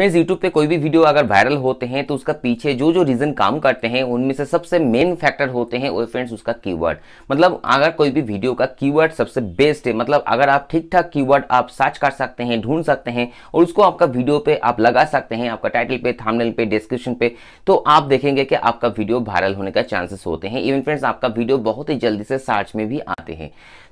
friends YouTube पे कोई भी वीडियो अगर वायरल होते हैं तो उसका पीछे जो जो रीज़न काम करते हैं उनमें से सबसे मेन फैक्टर होते हैं वो फ्रेंड्स उसका कीवर्ड मतलब अगर कोई भी वीडियो का कीवर्ड सबसे बेस्ट है मतलब अगर आप ठीक ठाक कीवर्ड आप सर्च कर सकते हैं ढूंढ सकते हैं और उसको आपका वीडियो पे आप लगा सकते हैं आपका टाइटल पे थामनेल पे डिस्क्रिप्शन पे तो आप देखेंगे कि आपका वीडियो वायरल होने का चांसेस होते हैं इवन फ्रेंड्स आपका वीडियो बहुत ही जल्दी से सर्च में भी आते हैं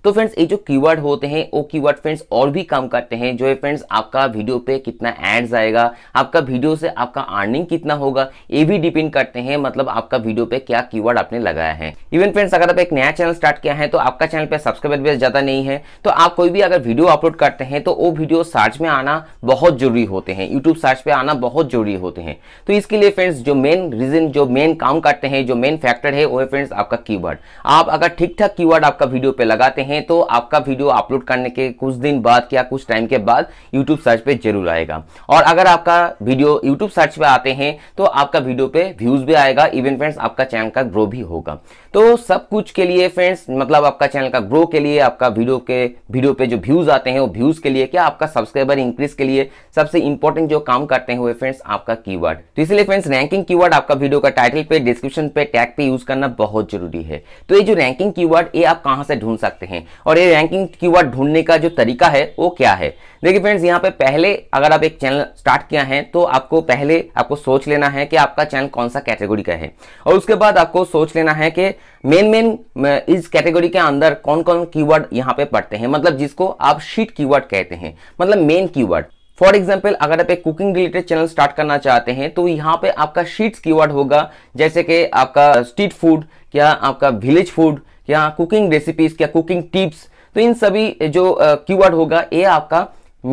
तो फ्रेंड्स ये जो कीवर्ड होते हैं वो कीवर्ड फ्रेंड्स और भी काम करते हैं जो है फ्रेंड्स आपका वीडियो पे कितना एड्स आएगा आपका वीडियो से आपका अर्निंग कितना होगा ये भी डिपेंड करते हैं मतलब आपका वीडियो पे क्या कीवर्ड आपने लगाया है इवन फ्रेंड्स अगर आप एक नया चैनल स्टार्ट किया है तो आपका चैनल पे सब्सक्राइबर बेस ज्यादा नहीं है तो आप कोई भी अगर वीडियो अपलोड करते हैं तो वो वीडियो सर्च में आना बहुत जरूरी होते हैं यूट्यूब सर्च पे आना बहुत जरूरी होते हैं तो इसके लिए फ्रेंड्स जो मेन रीजन जो मेन काम करते हैं जो मेन फैक्टर है वो है फ्रेंड्स आपका कीवर्ड आप अगर ठीक ठाक कीवर्ड आपका वीडियो पे लगाते हैं करेंगे तो आपका वीडियो अपलोड करने के कुछ दिन बाद या कुछ टाइम के बाद यूट्यूब सर्च पे जरूर आएगा और अगर आपका वीडियो यूट्यूब सर्च पे आते हैं तो आपका वीडियो पे व्यूज भी आएगा इवन फ्रेंड्स आपका चैनल का ग्रो भी होगा तो सब कुछ के लिए फ्रेंड्स मतलब आपका चैनल का ग्रो के लिए आपका वीडियो के वीडियो पे जो व्यूज आते हैं वो व्यूज के लिए क्या आपका सब्सक्राइबर इंक्रीज के लिए सबसे इंपॉर्टेंट जो काम करते हुए फ्रेंड्स आपका कीवर्ड तो इसलिए फ्रेंड्स रैंकिंग कीवर्ड आपका वीडियो का टाइटल पे डिस्क्रिप्शन पे टैग पे यूज करना बहुत जरूरी है तो ये जो रैंकिंग कीवर्ड ये आप कहां से ढूंढ सकते हैं हैं और ये रैंकिंग कीवर्ड ढूंढने का जो तरीका है वो क्या है देखिए फ्रेंड्स यहाँ पे पहले अगर आप एक चैनल स्टार्ट किया है तो आपको पहले आपको सोच लेना है कि आपका चैनल कौन सा कैटेगरी का है और उसके बाद आपको सोच लेना है कि मेन मेन इस कैटेगरी के अंदर कौन कौन कीवर्ड यहाँ पे पड़ते हैं मतलब जिसको आप शीट कीवर्ड कहते हैं मतलब मेन कीवर्ड फॉर एग्जाम्पल अगर आप एक कुकिंग रिलेटेड चैनल स्टार्ट करना चाहते हैं तो यहाँ पे आपका शीट्स कीवर्ड होगा जैसे कि आपका स्ट्रीट फूड क्या आपका विलेज फूड या कुकिंग रेसिपीज या कुकिंग टिप्स तो इन सभी जो कीवर्ड होगा ये आपका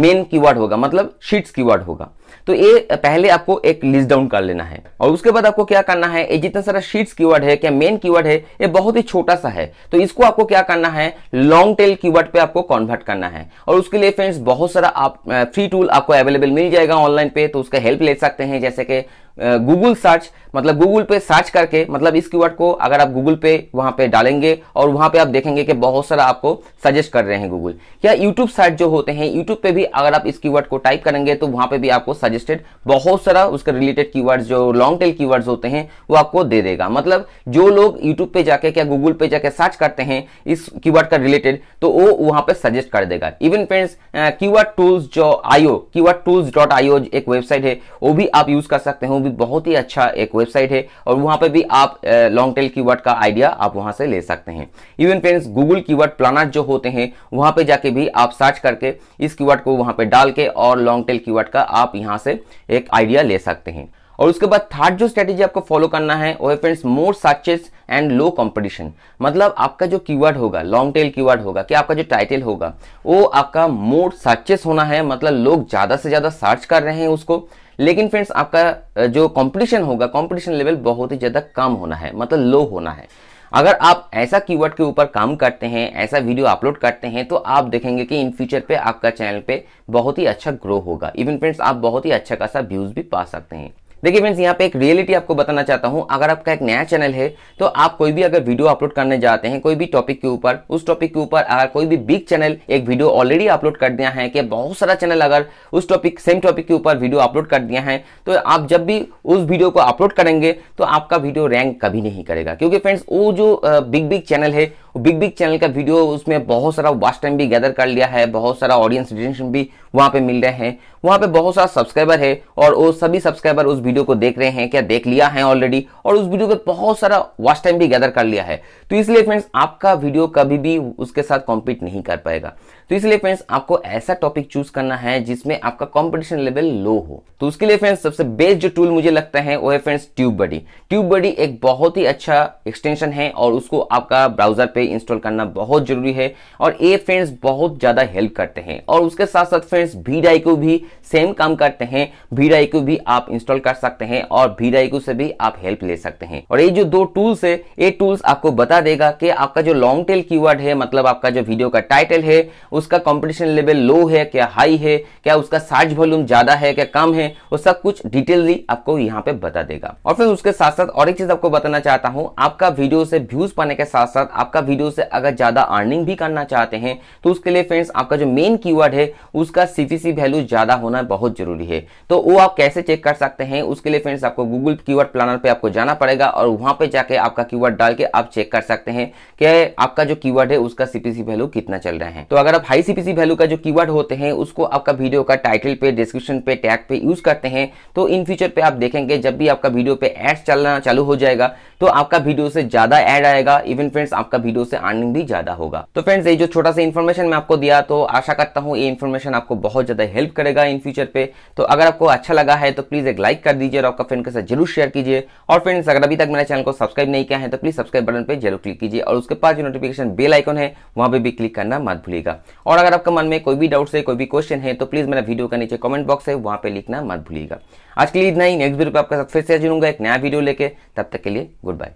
मेन कीवर्ड होगा मतलब शीट्स कीवर्ड होगा तो ये पहले आपको एक लिस्ट डाउन कर लेना है और उसके बाद आपको क्या करना है ये जितना सारा शीट्स कीवर्ड है क्या मेन कीवर्ड है ये बहुत ही छोटा सा है तो इसको आपको क्या करना है लॉन्ग टेल कीवर्ड पे आपको कन्वर्ट करना है और उसके लिए फ्रेंड्स बहुत सारा आप फ्री टूल आपको अवेलेबल मिल जाएगा ऑनलाइन पे तो उसका हेल्प ले सकते हैं जैसे कि गूगल सर्च मतलब गूगल पे सर्च करके मतलब इस कीवर्ड को अगर आप गूगल पे वहां पे डालेंगे और वहां पे आप देखेंगे कि बहुत सारा आपको सजेस्ट कर रहे हैं गूगल या यूट्यूब सर्च जो होते हैं यूट्यूब पे भी अगर आप इस कीवर्ड को टाइप करेंगे तो वहां पे भी आपको सजेस्टेड बहुत सारा उसके रिलेटेड कीवर्ड्स जो लॉन्ग टेल कीवर्ड्स होते हैं वो आपको दे देगा मतलब जो लोग यूट्यूब पे जाके क्या गूगल पे जाके सर्च करते हैं इस कीवर्ड का रिलेटेड तो वो वहां पे सजेस्ट कर देगा इवन फ्रेंड्स कीवर्ड टूल्स जो IO keyword tools dot IO एक वेबसाइट है वो भी आप यूज कर सकते हैं वो भी बहुत ही अच्छा एक वेबसाइट है और वहां पर भी आप लॉन्ग टेल कीवर्ड का आइडिया आप वहां से ले सकते हैं even friends Google keyword planner जो होते हैं वहां पर जाके भी आप सर्च करके इस कीवर्ड को वहां पर डाल के और लॉन्ग टेल कीवर्ड का आप यहां यहाँ से एक आइडिया ले सकते हैं और उसके बाद थर्ड जो स्ट्रेटेजी आपको फॉलो करना है वो है friends more searches and low competition मतलब आपका जो कीवर्ड होगा लॉन्ग टेल कीवर्ड होगा कि आपका जो टाइटल होगा वो आपका मोर सर्चेस होना है मतलब लोग ज़्यादा से ज़्यादा सर्च कर रहे हैं उसको लेकिन फ्रेंड्स आपका जो कंपटीशन होगा कंपटीशन लेवल बहुत ही ज़्यादा कम होना है मतलब लो होना है अगर आप ऐसा कीवर्ड के ऊपर काम करते हैं ऐसा वीडियो अपलोड करते हैं तो आप देखेंगे कि इन फ्यूचर पे आपका चैनल पे बहुत ही अच्छा ग्रो होगा इवन फ्रेंड्स आप बहुत ही अच्छा खासा व्यूज़ भी पा सकते हैं देखिए फ्रेंड्स यहाँ पे एक रियलिटी आपको बताना चाहता हूँ अगर आपका एक नया चैनल है तो आप कोई भी अगर वीडियो अपलोड करने जाते हैं कोई भी टॉपिक के ऊपर उस टॉपिक के ऊपर अगर कोई भी बिग चैनल एक वीडियो ऑलरेडी अपलोड कर दिया है कि बहुत सारा चैनल अगर उस टॉपिक सेम टॉपिक के ऊपर वीडियो अपलोड कर दिया है तो आप जब भी उस वीडियो को अपलोड करेंगे तो आपका वीडियो रैंक कभी नहीं करेगा क्योंकि फ्रेंड्स वो जो बिग बिग चैनल है बिग बिग चैनल का वीडियो उसमें बहुत सारा वास्ट टाइम भी गैदर कर लिया है बहुत सारा ऑडियंस रिटेंशन भी वहाँ पे मिल रहे हैं वहाँ पे बहुत सारा सब्सक्राइबर है और वो सभी सब्सक्राइबर उस वीडियो को देख रहे हैं क्या देख लिया है ऑलरेडी और उस वीडियो को बहुत सारा वास्ट टाइम भी गैदर कर लिया है तो इसलिए फ्रेंड्स आपका वीडियो कभी भी उसके साथ कॉम्पीट नहीं कर पाएगा तो इसलिए फ्रेंड्स आपको ऐसा टॉपिक चूज करना है जिसमें आपका कॉम्पिटिशन लेवल लो हो तो उसके लिए फ्रेंड्स सबसे बेस्ट जो टूल मुझे लगता है वो है friends TubeBuddy TubeBuddy एक बहुत ही अच्छा एक्सटेंशन है और उसको आपका ब्राउजर पे इंस्टॉल करना बहुत जरूरी है और ये फ्रेंड्स बहुत ज्यादा हेल्प करते हैं और उसके साथ साथ फ्रेंड्स भीडाई को भी सेम काम करते हैं भीडाई को भी आप इंस्टॉल कर सकते हैं और भीडाई को से भी आप हेल्प ले सकते हैं और ये जो दो टूल्स है ये टूल्स आपको बता देगा कि आपका जो लॉन्ग टेल कीवर्ड है मतलब आपका जो वीडियो का टाइटल है उसका कंपटीशन लेवल लो है क्या हाई है क्या उसका सार्ज वॉल्यूम ज्यादा है क्या कम है वो सब कुछ डिटेलली आपको यहाँ पे बता देगा और फिर उसके साथ साथ और एक चीज आपको बताना चाहता हूँ आपका वीडियो से व्यूज पाने के साथ साथ आपका वीडियो से अगर ज्यादा अर्निंग भी करना चाहते हैं तो उसके लिए फ्रेंड्स आपका जो मेन की है उसका सीपीसी वैल्यू ज्यादा होना बहुत जरूरी है तो वो आप कैसे चेक कर सकते हैं उसके लिए फ्रेंड्स आपको गूगल की प्लानर पर आपको जाना पड़ेगा और वहां पर जाके आपका की डाल के आप चेक कर सकते हैं कि आपका जो की है उसका सीपीसी वैल्यू कितना चल रहा है तो अगर आप हाई सीपीसी वैल्यू का जो कीवर्ड होते हैं उसको आपका वीडियो का टाइटल पे डिस्क्रिप्शन पे टैग पे यूज करते हैं तो इन फ्यूचर पे आप देखेंगे जब भी आपका वीडियो पे एड्स चलना चालू हो जाएगा तो आपका वीडियो से ज्यादा एड आएगा इवन फ्रेंड्स आपका वीडियो से अर्निंग भी ज्यादा होगा तो फ्रेंड्स ये जो छोटा सा इन्फॉर्मेशन मैं आपको दिया तो आशा करता हूँ ये इन्फॉर्मेशन आपको बहुत ज्यादा हेल्प करेगा इन फ्यूचर पे तो अगर आपको अच्छा लगा है तो प्लीज एक लाइक कर दीजिए और आपका फ्रेंड के साथ जरूर शेयर कीजिए और फ्रेंड्स अगर अभी तक मेरे चैनल को सब्सक्राइब नहीं किया है तो प्लीज सब्सक्राइब बटन पर जरूर क्लिक कीजिए और उसके पास जो नोटिफिकेशन बेल आइकन है वहां पर भी क्लिक करना मत भूलिएगा और अगर आपका मन में कोई भी डाउट्स है कोई भी क्वेश्चन है तो प्लीज़ मेरा वीडियो का नीचे कमेंट बॉक्स है वहाँ पर लिखना मत भूलिएगा आज के लिए इतना ही नेक्स्ट वीडियो पर आपका साथ फिर से जुड़ूंगा एक नया वीडियो लेके तब तक के लिए गुड बाय